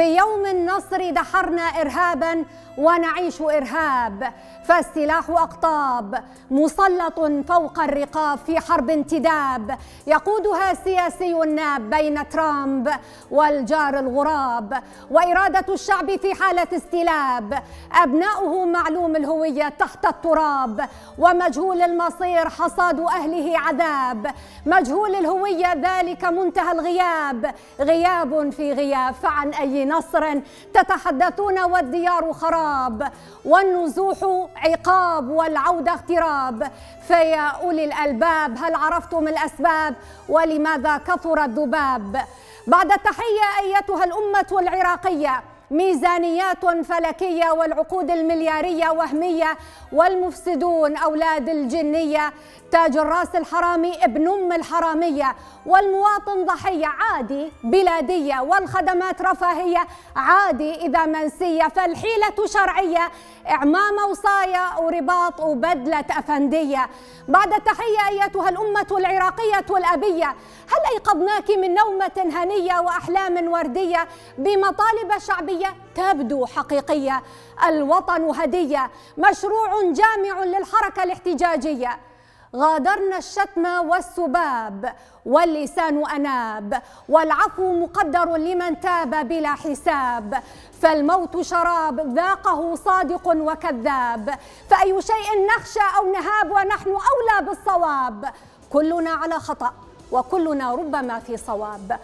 في يوم النصر دحرنا إرهابا ونعيش إرهاب فالسلاح أقطاب مسلط فوق الرقاب في حرب انتداب يقودها سياسي ناب بين ترامب والجار الغراب وإرادة الشعب في حالة استلاب أبناؤه معلوم الهوية تحت التراب ومجهول المصير حصاد أهله عذاب مجهول الهوية ذلك منتهى الغياب غياب في غياب فعن أي نصر تتحدثون والديار خراب والنزوح عقاب والعودة اغتراب فيا أولي الألباب هل عرفتم الأسباب ولماذا كثر الذباب بعد التحية أيتها الأمة العراقية ميزانيات فلكية والعقود المليارية وهمية والمفسدون أولاد الجنية تاج الراس الحرامي ابن أم الحرامية والمواطن ضحية عادي بلادية والخدمات رفاهية عادي إذا منسية فالحيلة شرعية إعمام وصاية ورباط وبدلة أفندية بعد التحية أيتها الأمة العراقية الأبية هل أيقظناك من نومة هنية وأحلام وردية بمطالب شعبية الوطنية تبدو حقيقية الوطن هدية مشروع جامع للحركة الاحتجاجية غادرنا الشتم والسباب واللسان أناب والعفو مقدر لمن تاب بلا حساب فالموت شراب ذاقه صادق وكذاب فأي شيء نخشى أو نهاب ونحن أولى بالصواب كلنا على خطأ وكلنا ربما في صواب